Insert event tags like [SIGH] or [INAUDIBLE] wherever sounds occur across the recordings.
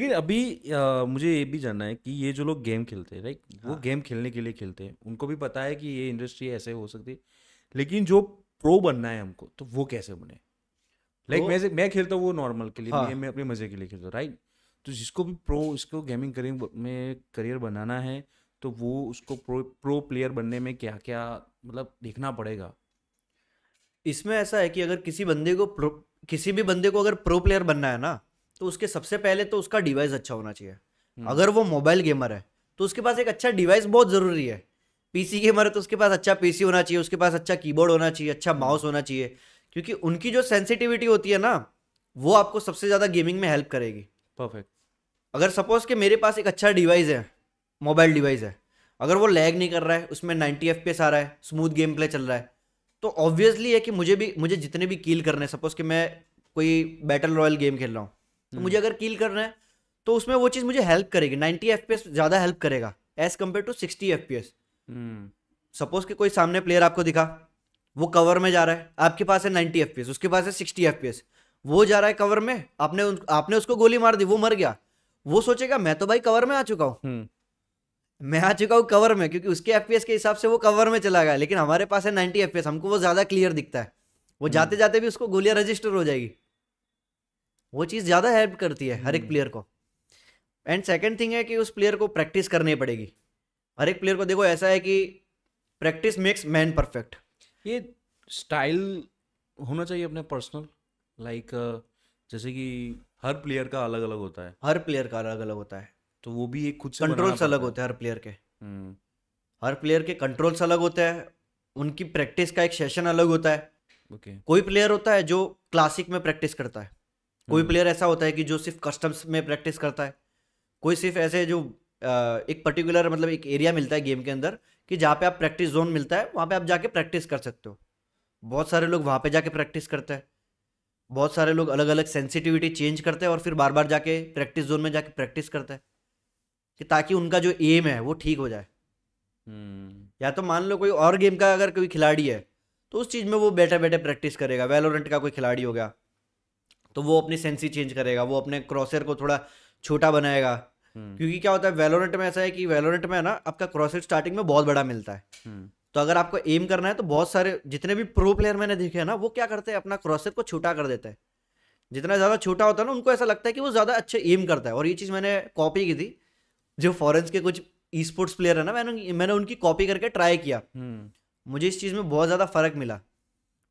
लेकिन अभी आ, मुझे ये भी जानना है कि ये जो लोग गेम खेलते हैं राइट वो हाँ। गेम खेलने के लिए खेलते हैं उनको भी पता है कि ये इंडस्ट्री ऐसे हो सकती है लेकिन जो प्रो बनना है हमको तो वो कैसे बने लाइक तो मैं मैं खेलता हूँ वो नॉर्मल के लिए हाँ। मैं अपने मजे के लिए खेलता हूँ राइट तो जिसको भी प्रो इसको गेमिंग करियर में करियर बनाना है तो वो उसको प्रो प्रो प्लेयर बनने में क्या क्या मतलब देखना पड़ेगा इसमें ऐसा है कि अगर किसी बंदे को प्रो किसी भी बंदे को अगर प्रो प्लेयर बनना है ना तो उसके सबसे पहले तो उसका डिवाइस अच्छा होना चाहिए हम्म। अगर वो मोबाइल गेमर है तो उसके पास एक अच्छा डिवाइस बहुत ज़रूरी है पीसी गेमर है तो उसके पास अच्छा पीसी होना चाहिए उसके पास अच्छा कीबोर्ड होना चाहिए अच्छा माउस होना चाहिए क्योंकि उनकी जो सेंसिटिविटी होती है ना वो आपको सबसे ज़्यादा गेमिंग में हेल्प करेगी परफेक्ट अगर सपोज कि मेरे पास एक अच्छा डिवाइस है मोबाइल डिवाइस है अगर वो लैग नहीं कर रहा है उसमें नाइन्टी एफ आ रहा है स्मूथ गेम प्ले चल रहा है तो ऑब्वियसली है कि मुझे भी मुझे जितने भी कील करने सपोज कि मैं कोई बैटल रॉयल गेम खेल रहा हूँ तो मुझे हम्म। अगर कील करना है तो उसमें वो चीज़ मुझे हेल्प करेगी नाइनटी एफ ज़्यादा हेल्प करेगा as compare to sixty F suppose कि कोई सामने प्लेयर आपको दिखा वो कवर में जा रहा है आपके पास है नाइनटी एफ उसके पास है सिक्सटी एफ वो जा रहा है कवर में आपने उन, आपने उसको गोली मार दी वो मर गया वो सोचेगा मैं तो भाई कवर में आ चुका हूँ हम्म। मैं आ चुका हूँ कवर में क्योंकि उसके एफ के हिसाब से वो कवर में चला गया लेकिन हमारे पास है नाइनटी एफ हमको वो ज़्यादा क्लियर दिखता है वो हम्म। जाते जाते भी उसको गोलियां रजिस्टर हो जाएगी वो चीज़ ज़्यादा हेल्प करती है हर एक प्लेयर हम्म। को एंड सेकेंड थिंग है कि उस प्लेयर को प्रैक्टिस करनी पड़ेगी हर एक प्लेयर को देखो ऐसा है कि प्रैक्टिस मेक्स मैन परफेक्ट ये स्टाइल होना चाहिए अपने पर्सनल लाइक like, जैसे कि हर प्लेयर का अलग अलग होता है हर प्लेयर का अलग अलग होता है तो वो भी एक खुद से कंट्रोल्स अलग होते हैं हर प्लेयर के हम्म। हर प्लेयर के कंट्रोल्स अलग होते हैं उनकी प्रैक्टिस का एक सेशन अलग होता है okay. कोई प्लेयर होता है जो क्लासिक में प्रैक्टिस करता है कोई प्लेयर हम्म। ऐसा होता है कि जो सिर्फ कस्टम्स में प्रैक्टिस करता है कोई सिर्फ ऐसे जो एक पर्टिकुलर मतलब एक एरिया मिलता है गेम के अंदर कि जहाँ पे आप प्रैक्टिस जोन मिलता है वहाँ पे आप जाके प्रैक्टिस कर सकते हो बहुत सारे लोग वहाँ पे जाके प्रैक्टिस करते हैं बहुत सारे लोग अलग अलग सेंसिटिविटी चेंज करते हैं और फिर बार बार जाके प्रैक्टिस जोन में जाके प्रैक्टिस करते हैं कि ताकि उनका जो एम है वो ठीक हो जाए हम्म। या तो मान लो कोई और गेम का अगर कोई खिलाड़ी है तो उस चीज़ में वो बैठे बैठे प्रैक्टिस करेगा वेलोरेंट का कोई खिलाड़ी हो गया तो वो अपनी सेंसी चेंज करेगा वो अपने क्रॉसर को थोड़ा छोटा बनाएगा हम्म। क्योंकि क्या होता है वेलोरेंट में ऐसा है कि वेलोरेंट में ना आपका क्रॉसर स्टार्टिंग में बहुत बड़ा मिलता है हम्म। तो अगर आपको एम करना है तो बहुत सारे जितने भी प्रो प्लेयर मैंने देखे हैं ना वो क्या करते हैं अपना क्रॉसर को छोटा कर देते हैं जितना ज़्यादा छोटा होता है ना उनको ऐसा लगता है कि वो ज़्यादा अच्छे एम करता है और ये चीज़ मैंने कॉपी की थी जो फॉरेंस के कुछ ई स्पोर्ट्स प्लेयर है ना मैंने मैंने उनकी कॉपी करके ट्राई किया हम्म। मुझे इस चीज़ में बहुत ज़्यादा फर्क मिला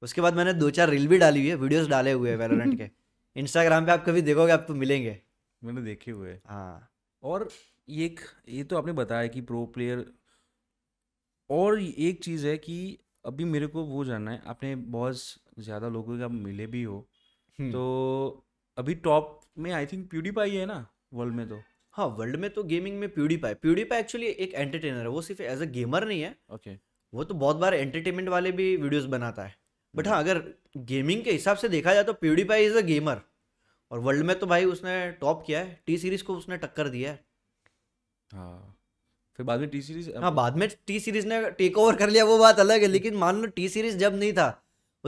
उसके बाद मैंने दो चार रील भी डाली हुई है वीडियोज डाले हुए हैं वेलोरेंट के इंस्टाग्राम पे आप कभी देखोगे आप तो मिलेंगे मैंने देखे हुए हाँ और एक ये तो आपने बताया कि प्रो प्लेयर और एक चीज़ है कि अभी मेरे को वो जानना है आपने बहुत ज़्यादा लोगों के मिले भी हो हम्म। तो अभी टॉप में आई थिंक प्यूडी पाई है ना वर्ल्ड में तो हाँ वर्ल्ड में तो गेमिंग में प्यूडी प्यूडी पाई एक्चुअली एक एंटरटेनर है वो सिर्फ एज अ गेमर नहीं है ओके okay. वो तो बहुत बार एंटरटेनमेंट वाले भी वीडियोस बनाता है बट हाँ अगर गेमिंग के हिसाब से देखा जाए तो PewDiePie is a gamer और वर्ल्ड में तो भाई उसने टॉप किया है टी सीरीज को उसने टक्कर दिया है हाँ फिर बाद में टी सीरीज हाँ बाद में टी सीरीज ने टेक ओवर कर लिया वो बात अलग है लेकिन मान लो टी सीरीज जब नहीं था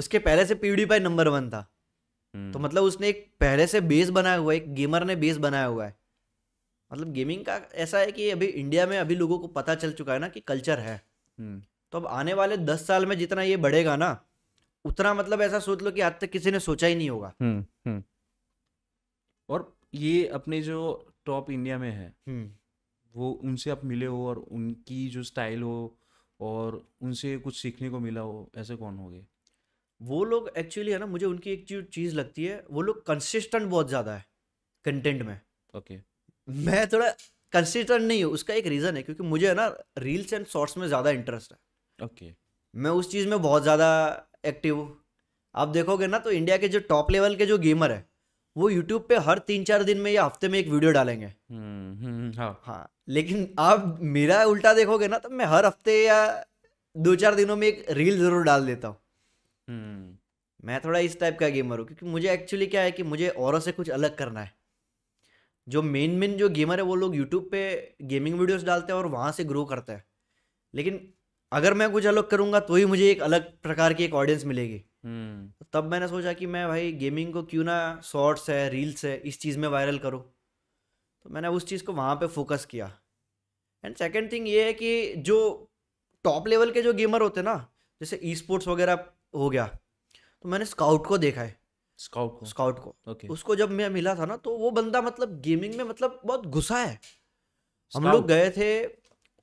उसके पहले से पाई नंबर वन था हम्म। तो मतलब उसने एक पहले से बेस बनाया हुआ है एक गेमर ने बेस बनाया हुआ है मतलब गेमिंग का ऐसा है कि अभी इंडिया में अभी लोगों को पता चल चुका है ना कि कल्चर है हम्म। तो अब आने वाले दस साल में जितना ये बढ़ेगा ना उतना मतलब ऐसा सोच लो कि आज तक किसी ने सोचा ही नहीं होगा हम्म, हम्म। और ये अपने जो टॉप इंडिया में है हम्म। वो उनसे आप मिले हो और उनकी जो स्टाइल हो और उनसे कुछ सीखने को मिला हो ऐसे कौन हो गए वो लोग एक्चुअली है ना मुझे उनकी एक चीज़ लगती है वो लोग कंसिस्टेंट बहुत ज़्यादा है कंटेंट में ओके okay. मैं थोड़ा कंसिस्टेंट नहीं हूँ उसका एक रीज़न है क्योंकि मुझे है ना रील्स एंड शॉर्ट्स में ज़्यादा इंटरेस्ट है ओके okay. मैं उस चीज़ में बहुत ज़्यादा एक्टिव आप देखोगे ना तो इंडिया के जो टॉप लेवल के जो गेमर है वो यूट्यूब पे हर तीन चार दिन में या हफ्ते में एक वीडियो डालेंगे हम्म, हम्म, हाँ हाँ लेकिन आप मेरा उल्टा देखोगे ना तो मैं हर हफ्ते या दो चार दिनों में एक रील जरूर डाल देता हूँ हम्म। मैं थोड़ा इस टाइप का गेमर हूँ क्योंकि मुझे एक्चुअली क्या है कि मुझे औरों से कुछ अलग करना है जो मेन मेन जो गेमर है वो लोग यूट्यूब पे गेमिंग वीडियोस डालते हैं और वहाँ से ग्रो करते हैं लेकिन अगर मैं कुछ अलग करूंगा तो ही मुझे एक अलग प्रकार की एक ऑडियंस मिलेगी हम्म। तब मैंने सोचा कि मैं भाई गेमिंग को क्यों ना शॉर्ट्स है रील्स है इस चीज़ में वायरल करो तो मैंने उस चीज़ को वहाँ पे फोकस किया एंड सेकेंड थिंग ये है कि जो टॉप लेवल के जो गेमर होते ना जैसे ई स्पोर्ट्स वगैरह हो गया तो मैंने स्काउट को देखा है स्काउट को स्काउट को okay. उसको जब मैं मिला था ना तो वो बंदा मतलब गेमिंग में मतलब बहुत घुसा है Scout. हम लोग गए थे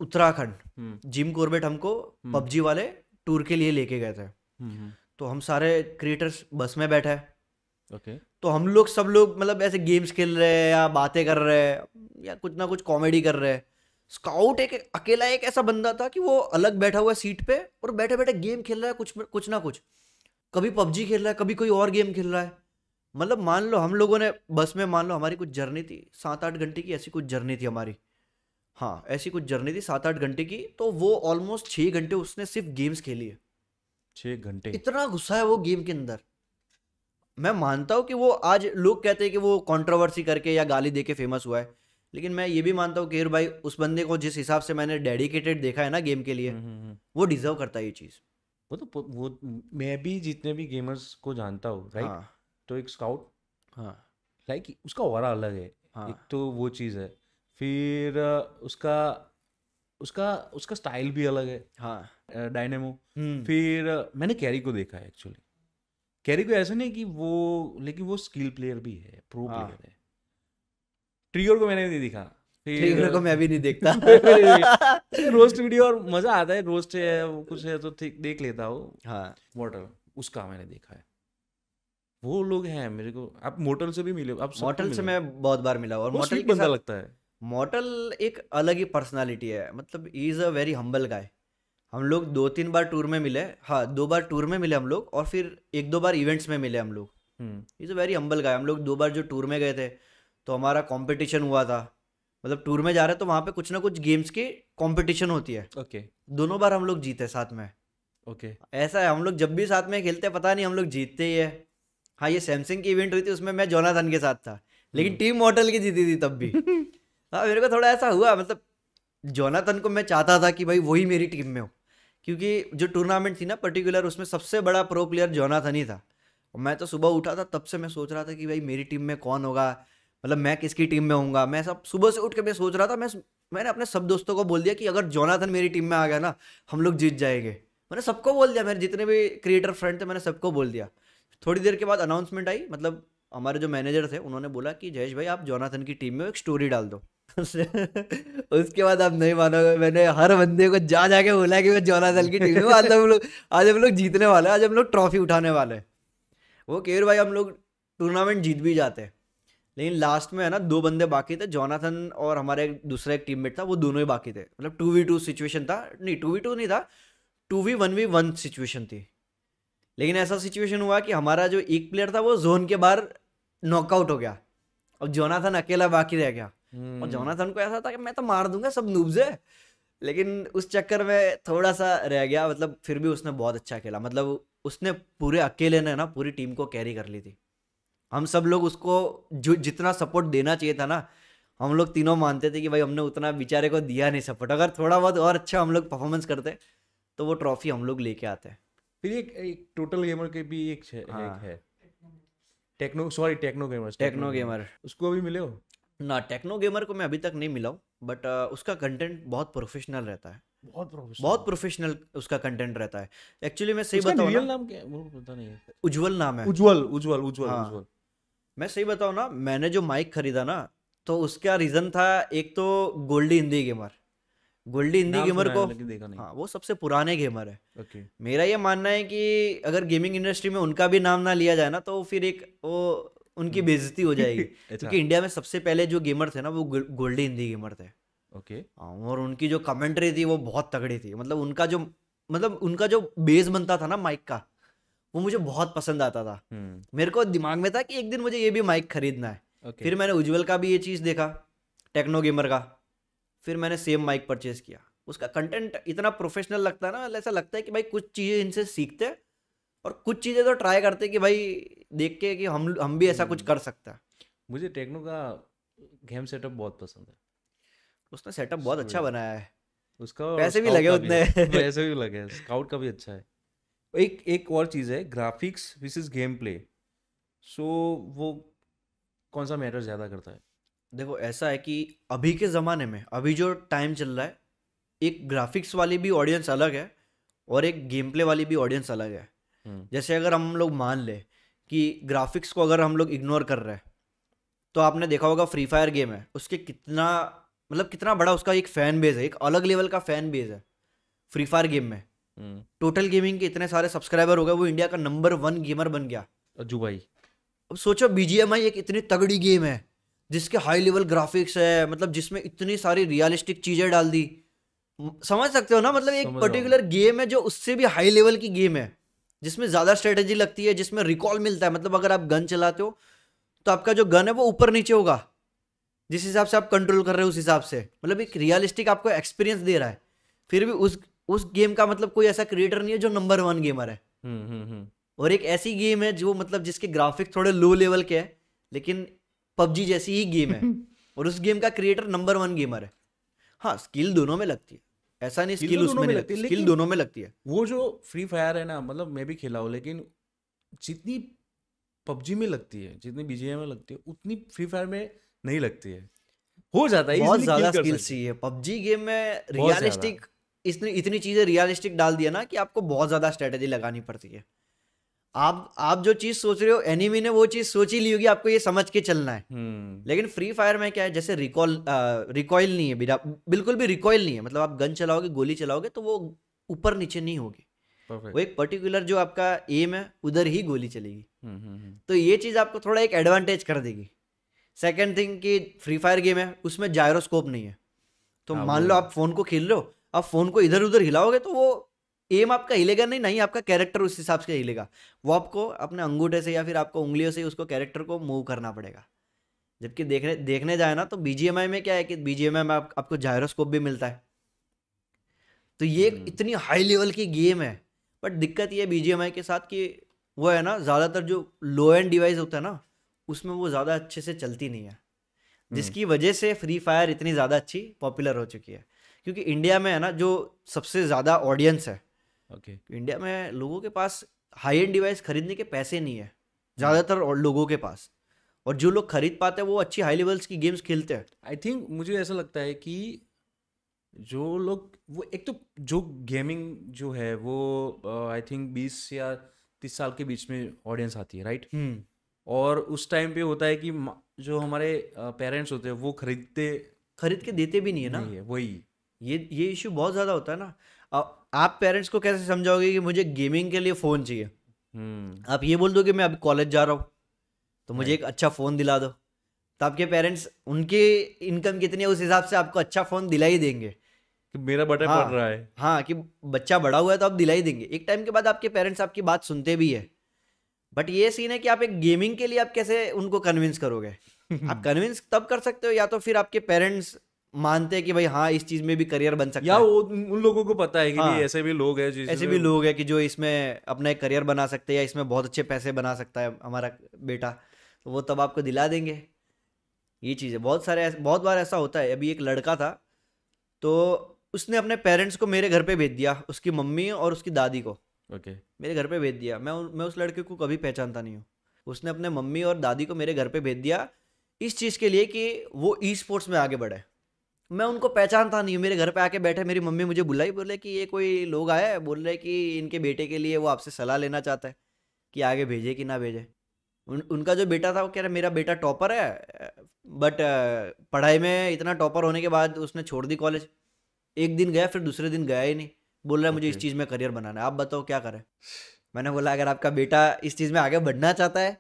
उत्तराखंड हम्म। जिम कोर्बेट हमको हम्म। पबजी वाले टूर के लिए लेके गए थे हम्म, तो हम सारे क्रिएटर्स बस में बैठे ओके तो हम लोग सब लोग मतलब ऐसे गेम्स खेल रहे हैं या बातें कर रहे हैं या कुछ ना कुछ कॉमेडी कर रहे हैं स्काउट एक अकेला एक ऐसा बंदा था कि वो अलग बैठा हुआ है सीट पे और बैठे बैठे गेम खेल रहा है कुछ कुछ ना कुछ कभी पबजी खेल रहा है कभी कोई और गेम खेल रहा है मतलब मान लो हम लोगों ने बस में मान लो हमारी कुछ जर्नी थी सात आठ घंटे की ऐसी कुछ जर्नी थी हमारी हाँ ऐसी कुछ जर्नी थी सात आठ घंटे की तो वो ऑलमोस्ट छह घंटे उसने सिर्फ गेम्स खेली है छह घंटे इतना गुस्सा है वो गेम के अंदर मैं मानता हूँ कि वो आज लोग कहते हैं कि वो कंट्रोवर्सी करके या गाली दे के फेमस हुआ है लेकिन मैं ये भी मानता हूँ कि भाई उस बंदे को जिस हिसाब से मैंने डेडिकेटेड देखा है ना गेम के लिए हम्म, हम्म, हम्म। वो डिजर्व करता है ये चीज़ वो तो वो मैं भी जितने भी गेमर्स को जानता हूँ राइट हाँ। तो एक स्काउट हाँ लाइक उसका और अलग है हाँ। एक तो वो चीज़ है फिर उसका उसका उसका स्टाइल भी अलग है हाँ डायनेमो हम्म। फिर मैंने कैरी को देखा है एक्चुअली कैरी को ऐसा नहीं कि वो लेकिन वो स्किल प्लेयर भी है प्रो हाँ. प्लेयर है ट्रियोर को मैंने नहीं देखा फिर को [LAUGHS] मैं भी नहीं देखता रोस्ट वीडियो और मजा आता है रोस्ट है वो कुछ है तो देख लेता हूँ हाँ वाटर उसका मैंने देखा है वो लोग हैं मेरे को आप मोटल से भी मिले आप मोटल से मैं बहुत बार मिला और मोटल बंदा लगता है मॉटल एक अलग ही पर्सनालिटी है मतलब is a very humble guy हम लोग दो तीन बार टूर में मिले हाँ दो बार टूर में मिले हम लोग और फिर एक दो बार इवेंट्स में मिले हम लोग is a very humble guy हम लोग दो बार जो टूर में गए थे तो हमारा कॉम्पिटिशन हुआ था मतलब टूर में जा रहे तो वहाँ पे कुछ ना कुछ गेम्स की कॉम्पिटिशन होती है ओके okay. दोनों बार हम लोग जीते साथ में ओके okay. ऐसा है हम लोग जब भी साथ में खेलते हैं पता नहीं हम लोग जीतते ही है हाँ ये सैमसंग की इवेंट हुई थी उसमें मैं जोनाथन के साथ था लेकिन टीम हम्म। मॉडल की जीती थी तब भी [LAUGHS] हाँ मेरे को थोड़ा ऐसा हुआ मतलब जोनाथन को मैं चाहता था कि भाई वही मेरी टीम में हो क्योंकि जो टूर्नामेंट थी ना पर्टिकुलर उसमें सबसे बड़ा प्रो प्लेयर जोनाथन ही था मैं तो सुबह उठा था तब से मैं सोच रहा था कि भाई मेरी टीम में कौन होगा मतलब मैं किसकी टीम में होऊंगा मैं सब सुबह से उठ के मैं सोच रहा था मैं मैंने अपने सब दोस्तों को बोल दिया कि अगर जोनाथन मेरी टीम में आ गया ना हम लोग जीत जाएंगे मैंने सबको बोल दिया मेरे जितने भी क्रिएटर फ्रेंड थे मैंने सबको बोल दिया थोड़ी देर के बाद अनाउंसमेंट आई मतलब हमारे जो मैनेजर थे उन्होंने बोला कि जयेश भाई आप जोनाथन की टीम में एक स्टोरी डाल दो [LAUGHS] उसके बाद आप नहीं मानोगे मैंने हर बंदे को जा जाके बोला कि मैं जौला दल की टीम में आज हम लोग आज हम लोग जीतने वाले हैं आज हम लोग ट्रॉफी उठाने वाले हैं वो केर भाई हम लोग टूर्नामेंट जीत भी जाते हैं लेकिन लास्ट में है ना दो बंदे बाकी थे जोनाथन और हमारे दूसरा एक टीममेट था वो दोनों ही बाकी थे मतलब टू वी टू सिचुएशन था नहीं टू वी टू नहीं था two V one V one situation थी लेकिन ऐसा सिचुएशन हुआ कि हमारा जो एक प्लेयर था वो जोन के बाहर नॉकआउट हो गया अब जोनाथन अकेला बाकी रह गया और हम्म। जोनाथन को ऐसा था कि मैं तो मार दूंगा सब नूब से लेकिन उस चक्कर में थोड़ा सा रह गया मतलब फिर भी उसने बहुत अच्छा खेला मतलब उसने पूरे अकेले ने ना पूरी टीम को कैरी कर ली थी हम सब लोग उसको जो जितना सपोर्ट देना चाहिए था ना हम लोग तीनों मानते थे कि भाई हमने उतना बेचारे को दिया नहीं सपोर्ट अगर थोड़ा बहुत और अच्छा हम लोग परफॉर्मेंस करते तो वो ट्रॉफी हम लोग लेके आते फिर एक एक टोटल गेमर के भी एक, हाँ। एक है Techno sorry Techno Gamer Techno Gamer उसको भी मिले हो ना टेक्नो गेमर को मैं अभी तक नहीं मिला हूँ बट uh, उसका कंटेंट बहुत प्रोफेशनल रहता है बहुत प्रोफेशनल बहुत प्रोफेशनल उसका कंटेंट रहता है एक्चुअली मैं सही बताऊं ना नाम क्या पता नहीं है उज्जवल नाम है उज्जवल उज्जवल उज्जवल हाँ, उज्जवल मैं सही बताऊं ना मैंने जो माइक खरीदा ना तो उसका रीजन था एक तो Goldy Hindi Gamer Goldy Hindi Gamer को हाँ वो सबसे पुराने गेमर है okay. मेरा ये मानना है कि अगर गेमिंग इंडस्ट्री में उनका भी नाम ना लिया जाए ना तो फिर एक वो उनकी बेजती हो जाएगी [LAUGHS] अच्छा। क्योंकि इंडिया में सबसे पहले जो गेमर थे ना वो गोल्डी हिंदी गेमर थे ओके हाँ, और उनकी जो कमेंट्री थी वो बहुत तगड़ी थी मतलब उनका जो मतलब उनका जो बेस बनता था ना माइक का वो मुझे बहुत पसंद आता था हम्म। मेरे को दिमाग में था कि एक दिन मुझे ये भी माइक खरीदना है okay. फिर मैंने उज्जवल का भी ये चीज़ देखा टेक्नो गेमर का फिर मैंने सेम माइक परचेज किया उसका कंटेंट इतना प्रोफेशनल लगता है ना ऐसा लगता है कि भाई कुछ चीज़ें इनसे सीखते हैं और कुछ चीज़ें तो ट्राई करते कि भाई देख के कि हम हम भी ऐसा कुछ हम्म। कर सकता मुझे टेक्नो का गेम सेटअप बहुत पसंद है उसने सेटअप बहुत अच्छा बनाया है उसका [LAUGHS] पैसे भी लगे उतने पैसे भी लगे स्काउट का भी अच्छा है एक एक और चीज़ है ग्राफिक्स विस इज गेम प्ले सो वो कौन सा मैटर ज़्यादा करता है देखो ऐसा है कि अभी के ज़माने में अभी जो टाइम चल रहा है एक ग्राफिक्स वाली भी ऑडियंस अलग है और एक गेम प्ले वाली भी ऑडियंस अलग है हम्म। जैसे अगर हम लोग मान ले कि ग्राफिक्स को अगर हम लोग इग्नोर कर रहे हैं तो आपने देखा होगा फ्री फायर गेम है उसके कितना मतलब कितना बड़ा उसका एक फैन बेस है एक अलग लेवल का फैन बेस है फ्री फायर गेम में टोटल हम्म। गेमिंग के इतने सारे सब्सक्राइबर हो गए वो इंडिया का नंबर वन गेमर बन गया अजू भाई अब सोचो बीजीएमआई एक इतनी तगड़ी गेम है जिसके हाई लेवल ग्राफिक्स है मतलब जिसमें इतनी सारी रियलिस्टिक चीजें डाल दी समझ सकते हो ना मतलब एक पर्टिकुलर गेम है जो उससे भी हाई लेवल की गेम है जिसमें ज़्यादा स्ट्रेटेजी लगती है जिसमें रिकॉल मिलता है मतलब अगर आप गन चलाते हो तो आपका जो गन है वो ऊपर नीचे होगा जिस हिसाब से आप कंट्रोल कर रहे हो उस हिसाब से मतलब एक रियलिस्टिक आपको एक्सपीरियंस दे रहा है फिर भी उस उस गेम का मतलब कोई ऐसा क्रिएटर नहीं है जो नंबर वन गेमर है हम्म, हम्म, हम्म। और एक ऐसी गेम है जो मतलब जिसके ग्राफिक थोड़े लो लेवल के हैं लेकिन पबजी जैसी ही गेम है [LAUGHS] और उस गेम का क्रिएटर नंबर वन गेमर है हाँ स्किल दोनों में लगती है ऐसा नहीं स्किल उसमें नहीं लगती स्किल दोनों में लगती है वो जो फ्री फायर है ना मतलब मैं भी खेला हूँ लेकिन जितनी पबजी में लगती है जितनी बीजीएम में लगती है उतनी फ्री फायर में नहीं लगती है हो जाता है बहुत ज्यादा स्किल चाहिए पबजी गेम में रियलिस्टिक इसने इतनी चीजें रियलिस्टिक डाल दिया ना कि आपको बहुत ज्यादा स्ट्रेटेजी लगानी पड़ती है आप आप जो चीज सोच रहे हो एनिमी ने वो चीज सोच ही ली होगी आपको ये समझ के चलना है हम्म। लेकिन फ्री फायर में क्या है जैसे रिकॉल रिकॉयल नहीं है बिल्कुल भी रिकॉयल नहीं है मतलब आप गन चलाओगे गोली चलाओगे तो वो ऊपर नीचे नहीं होगी वो एक पर्टिकुलर जो आपका एम है उधर ही गोली चलेगी हम्म, हम्म, तो ये चीज आपको थोड़ा एक एडवांटेज कर देगी सेकेंड थिंग कि फ्री फायर गेम है उसमें जायरोस्कोप नहीं है तो हाँ, मान लो आप फोन को खेल लो आप फोन को इधर उधर हिलाओगे तो वो एम आपका हिलेगा नहीं नहीं आपका कैरेक्टर उस हिसाब से हिलेगा वो आपको अपने अंगूठे से या फिर आपको उंगलियों से उसको कैरेक्टर को मूव करना पड़ेगा जबकि देखने देखने जाए ना तो बीजीएमआई में क्या है कि बीजीएमआई में आप, आपको जायरोस्कोप भी मिलता है तो ये हम्म। इतनी हाई लेवल की गेम है बट दिक्कत ये बीजीएमआई के साथ कि वो है ना ज़्यादातर जो लो एंड डिवाइस होता है ना उसमें वो ज़्यादा अच्छे से चलती नहीं है जिसकी हम्म। वजह से फ्री फायर इतनी ज़्यादा अच्छी पॉपुलर हो चुकी है क्योंकि इंडिया में है ना जो सबसे ज़्यादा ऑडियंस है ओके okay. इंडिया में लोगों के पास हाई एंड डिवाइस खरीदने के पैसे नहीं है ज़्यादातर लोगों के पास और जो लोग खरीद पाते हैं वो अच्छी हाई लेवल्स की गेम्स खेलते हैं आई थिंक मुझे ऐसा लगता है कि जो लोग वो एक तो जो गेमिंग जो है वो आई uh, थिंक बीस या तीस साल के बीच में ऑडियंस आती है राइट right? hmm. और उस टाइम पे होता है कि जो हमारे पेरेंट्स uh, होते हैं वो खरीदते खरीद के देते भी नहीं है ना नहीं है, वही ये ये इश्यू बहुत ज़्यादा होता है ना आप पेरेंट्स को कैसे समझाओगे कि मुझे गेमिंग के लिए फ़ोन चाहिए हम्म। आप ये बोल दो कि मैं अभी कॉलेज जा रहा हूँ तो मुझे एक अच्छा फ़ोन दिला दो तो आपके पेरेंट्स उनके इनकम कितनी है उस हिसाब से आपको अच्छा फ़ोन दिला ही देंगे कि मेरा बटन हाँ, पड़ रहा है हाँ कि बच्चा बड़ा हुआ है तो आप दिला ही देंगे एक टाइम के बाद आपके पेरेंट्स आपकी बात सुनते भी है बट ये सीन है कि आप एक गेमिंग के लिए आप कैसे उनको कन्विंस करोगे [LAUGHS] आप कन्विंस तब कर सकते हो या तो फिर आपके पेरेंट्स मानते हैं कि भाई हाँ इस चीज में भी करियर बन सकता या है उन लोगों को पता है कि हाँ, ऐसे भी लोग हैं ऐसे भी लोग हैं कि जो इसमें अपना एक करियर बना सकते हैं या इसमें बहुत अच्छे पैसे बना सकता है हमारा बेटा तो वो तब आपको दिला देंगे ये चीज़ है बहुत सारे बहुत बार ऐसा होता है अभी एक लड़का था तो उसने अपने पेरेंट्स को मेरे घर पर भेज दिया उसकी मम्मी और उसकी दादी को ओके मेरे घर पर भेज दिया मैं मैं उस लड़के को कभी पहचानता नहीं हूँ उसने अपने मम्मी और दादी को मेरे घर पर भेज दिया इस चीज़ के लिए कि वो ई स्पोर्ट्स में आगे बढ़े मैं उनको पहचानता नहीं हूँ मेरे घर पे आके बैठे मेरी मम्मी मुझे बुलाई बोले कि ये कोई लोग आए बोल रहे कि इनके बेटे के लिए वो आपसे सलाह लेना चाहता है कि आगे भेजे कि ना भेजे उन उनका जो बेटा था वो कह रहा मेरा बेटा टॉपर है बट पढ़ाई में इतना टॉपर होने के बाद उसने छोड़ दी कॉलेज एक दिन गया फिर दूसरे दिन गया ही नहीं बोल रहा है मुझे इस चीज़ में करियर बनाना है आप बताओ क्या करें मैंने बोला अगर आपका बेटा इस चीज़ में आगे बढ़ना चाहता है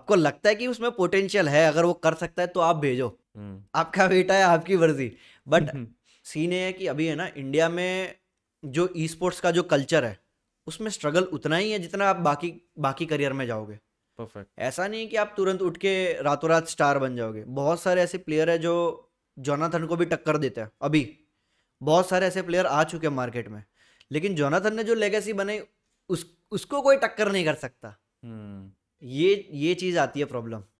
आपको लगता है कि उसमें पोटेंशियल है अगर वो कर सकता है तो आप भेजो हम्म। आपका बेटा है आपकी मर्जी बट सीन [LAUGHS] ये है कि अभी है ना इंडिया में जो ई स्पोर्ट्स का जो कल्चर है उसमें स्ट्रगल उतना ही है जितना आप बाकी बाकी करियर में जाओगे परफेक्ट ऐसा नहीं है कि आप तुरंत उठ के रातों रात स्टार बन जाओगे बहुत सारे ऐसे प्लेयर है जो जोनाथन को भी टक्कर देते हैं अभी बहुत सारे ऐसे प्लेयर आ चुके हैं मार्केट में लेकिन जोनाथन ने जो लेगेसी बनाई उस उसको कोई टक्कर नहीं कर सकता हम्म। ये ये चीज़ आती है प्रॉब्लम